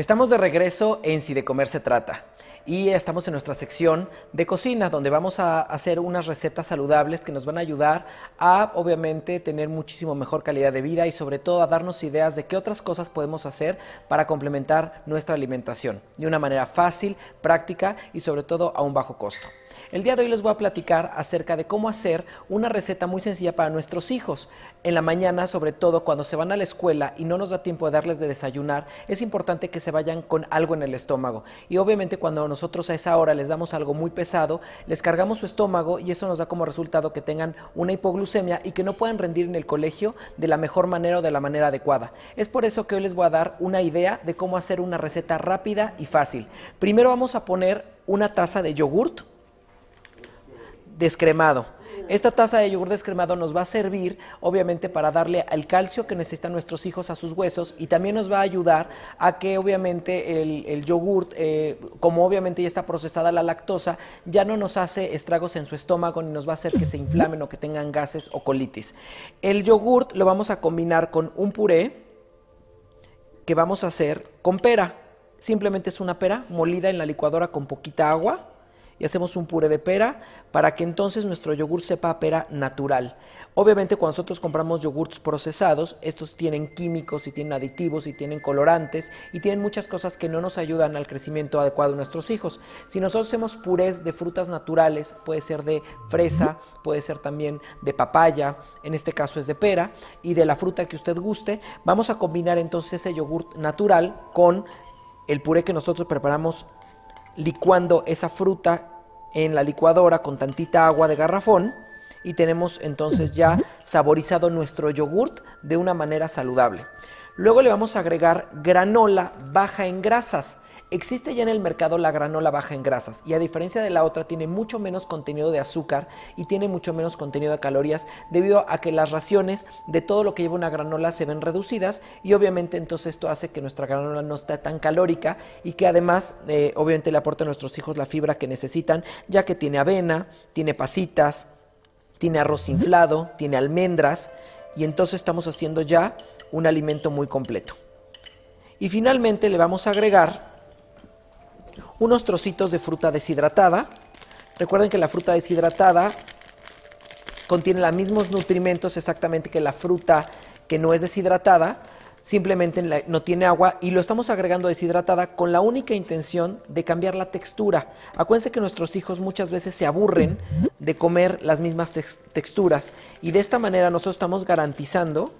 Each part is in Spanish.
Estamos de regreso en Si de Comer se trata y estamos en nuestra sección de cocina donde vamos a hacer unas recetas saludables que nos van a ayudar a obviamente tener muchísimo mejor calidad de vida y sobre todo a darnos ideas de qué otras cosas podemos hacer para complementar nuestra alimentación de una manera fácil, práctica y sobre todo a un bajo costo. El día de hoy les voy a platicar acerca de cómo hacer una receta muy sencilla para nuestros hijos. En la mañana, sobre todo cuando se van a la escuela y no nos da tiempo de darles de desayunar, es importante que se vayan con algo en el estómago. Y obviamente cuando nosotros a esa hora les damos algo muy pesado, les cargamos su estómago y eso nos da como resultado que tengan una hipoglucemia y que no puedan rendir en el colegio de la mejor manera o de la manera adecuada. Es por eso que hoy les voy a dar una idea de cómo hacer una receta rápida y fácil. Primero vamos a poner una taza de yogurt descremado. Esta taza de yogur descremado nos va a servir, obviamente, para darle al calcio que necesitan nuestros hijos a sus huesos y también nos va a ayudar a que, obviamente, el, yogur, eh, como obviamente ya está procesada la lactosa, ya no nos hace estragos en su estómago ni nos va a hacer que se inflamen o que tengan gases o colitis. El yogur lo vamos a combinar con un puré que vamos a hacer con pera. Simplemente es una pera molida en la licuadora con poquita agua y hacemos un puré de pera para que entonces nuestro yogur sepa pera natural. Obviamente cuando nosotros compramos yogurts procesados, estos tienen químicos y tienen aditivos y tienen colorantes y tienen muchas cosas que no nos ayudan al crecimiento adecuado de nuestros hijos. Si nosotros hacemos purés de frutas naturales, puede ser de fresa, puede ser también de papaya, en este caso es de pera, y de la fruta que usted guste, vamos a combinar entonces ese yogur natural con el puré que nosotros preparamos licuando esa fruta en la licuadora con tantita agua de garrafón y tenemos entonces ya saborizado nuestro yogurt de una manera saludable. Luego le vamos a agregar granola baja en grasas. Existe ya en el mercado la granola baja en grasas y a diferencia de la otra tiene mucho menos contenido de azúcar y tiene mucho menos contenido de calorías debido a que las raciones de todo lo que lleva una granola se ven reducidas y obviamente entonces esto hace que nuestra granola no esté tan calórica y que además eh, obviamente le aporte a nuestros hijos la fibra que necesitan ya que tiene avena, tiene pasitas, tiene arroz inflado, tiene almendras y entonces estamos haciendo ya un alimento muy completo. Y finalmente le vamos a agregar unos trocitos de fruta deshidratada. Recuerden que la fruta deshidratada contiene los mismos nutrimentos exactamente que la fruta que no es deshidratada, simplemente no tiene agua y lo estamos agregando deshidratada con la única intención de cambiar la textura. Acuérdense que nuestros hijos muchas veces se aburren de comer las mismas texturas y de esta manera nosotros estamos garantizando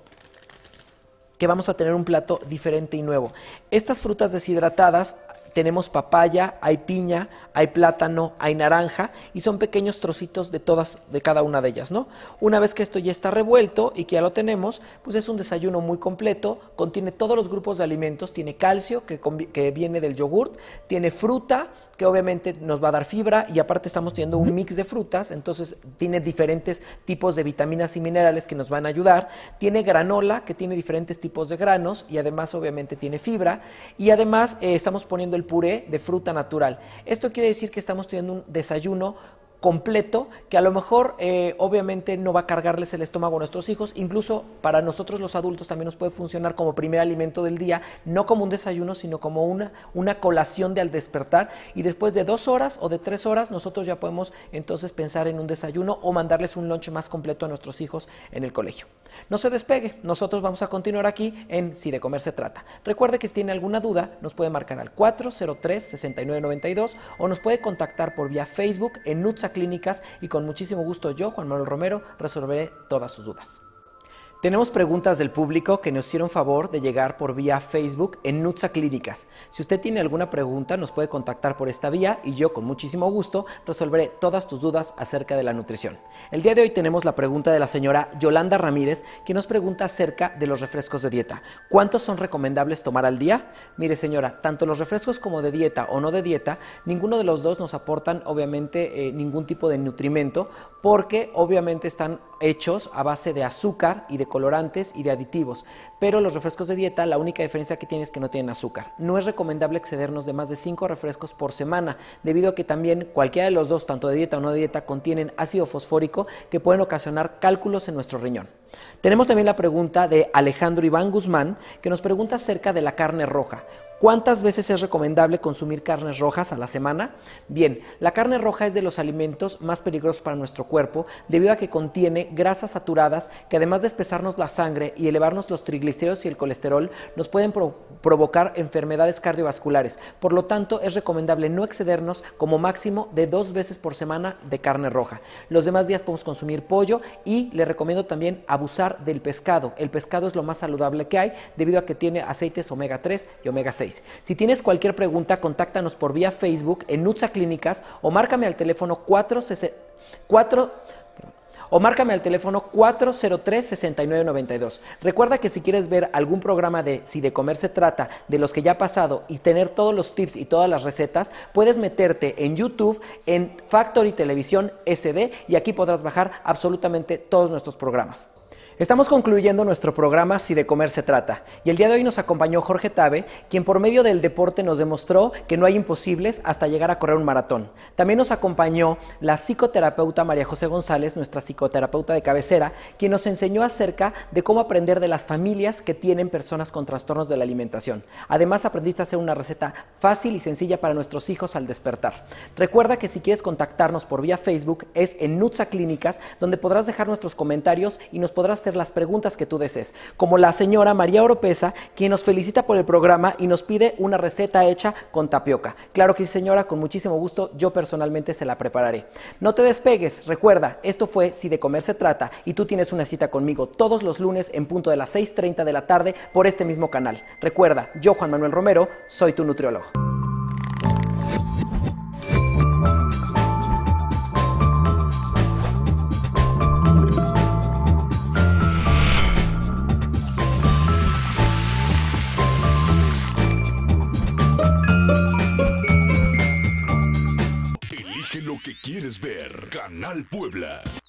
que vamos a tener un plato diferente y nuevo. Estas frutas deshidratadas tenemos papaya, hay piña, hay plátano, hay naranja y son pequeños trocitos de todas, de cada una de ellas, ¿no? Una vez que esto ya está revuelto y que ya lo tenemos, pues es un desayuno muy completo, contiene todos los grupos de alimentos, tiene calcio que, viene del yogurt, tiene fruta que obviamente nos va a dar fibra y aparte estamos teniendo un mix de frutas, entonces tiene diferentes tipos de vitaminas y minerales que nos van a ayudar, tiene granola que tiene diferentes tipos de granos y además obviamente tiene fibra y además eh, estamos poniendo el puré de fruta natural. Esto quiere decir que estamos teniendo un desayuno completo que a lo mejor eh, obviamente no va a cargarles el estómago a nuestros hijos, incluso para nosotros los adultos también nos puede funcionar como primer alimento del día, no como un desayuno, sino como una, una colación de al despertar y después de dos horas o de tres horas nosotros ya podemos entonces pensar en un desayuno o mandarles un lunch más completo a nuestros hijos en el colegio. No se despegue, nosotros vamos a continuar aquí en Si de Comer se trata. Recuerde que si tiene alguna duda nos puede marcar al 403-6992 o nos puede contactar por vía Facebook en Nutsa Clínicas y con muchísimo gusto yo, Juan Manuel Romero, resolveré todas sus dudas. Tenemos preguntas del público que nos hicieron favor de llegar por vía Facebook en Nutza Clínicas. Si usted tiene alguna pregunta, nos puede contactar por esta vía y yo con muchísimo gusto resolveré todas tus dudas acerca de la nutrición. El día de hoy tenemos la pregunta de la señora Yolanda Ramírez, que nos pregunta acerca de los refrescos de dieta. ¿Cuántos son recomendables tomar al día? Mire señora, tanto los refrescos como de dieta o no de dieta, ninguno de los dos nos aportan obviamente eh, ningún tipo de nutrimento porque obviamente están hechos a base de azúcar y de colorantes y de aditivos pero los refrescos de dieta la única diferencia que tienen es que no tienen azúcar. No es recomendable excedernos de más de 5 refrescos por semana, debido a que también cualquiera de los dos, tanto de dieta o no de dieta, contienen ácido fosfórico que pueden ocasionar cálculos en nuestro riñón. Tenemos también la pregunta de Alejandro Iván Guzmán, que nos pregunta acerca de la carne roja. ¿Cuántas veces es recomendable consumir carnes rojas a la semana? Bien, la carne roja es de los alimentos más peligrosos para nuestro cuerpo debido a que contiene grasas saturadas que además de espesarnos la sangre y elevarnos los triglicéridos, y el colesterol nos pueden provocar enfermedades cardiovasculares. Por lo tanto, es recomendable no excedernos como máximo de dos veces por semana de carne roja. Los demás días podemos consumir pollo y le recomiendo también abusar del pescado. El pescado es lo más saludable que hay debido a que tiene aceites omega 3 y omega 6. Si tienes cualquier pregunta, contáctanos por vía Facebook en Nutza Clínicas o márcame al teléfono 460 o márcame al teléfono 403-6992. Recuerda que si quieres ver algún programa de Si de Comer se trata, de los que ya ha pasado y tener todos los tips y todas las recetas, puedes meterte en YouTube, en Factory Televisión SD y aquí podrás bajar absolutamente todos nuestros programas. Estamos concluyendo nuestro programa Si de comer se trata, y el día de hoy nos acompañó Jorge Tabe, quien por medio del deporte nos demostró que no hay imposibles hasta llegar a correr un maratón. También nos acompañó la psicoterapeuta María José González, nuestra psicoterapeuta de cabecera, quien nos enseñó acerca de cómo aprender de las familias que tienen personas con trastornos de la alimentación. Además, aprendiste a hacer una receta fácil y sencilla para nuestros hijos al despertar. Recuerda que si quieres contactarnos por vía Facebook es en Nutsa Clínicas, donde podrás dejar nuestros comentarios y nos podrás las preguntas que tú desees, como la señora María Oropesa, quien nos felicita por el programa y nos pide una receta hecha con tapioca. Claro que sí, señora, con muchísimo gusto, yo personalmente se la prepararé. No te despegues, recuerda, esto fue Si de Comer se trata y tú tienes una cita conmigo todos los lunes en punto de las 6.30 de la tarde por este mismo canal. Recuerda, yo Juan Manuel Romero, soy tu nutriólogo. ver, Canal Puebla.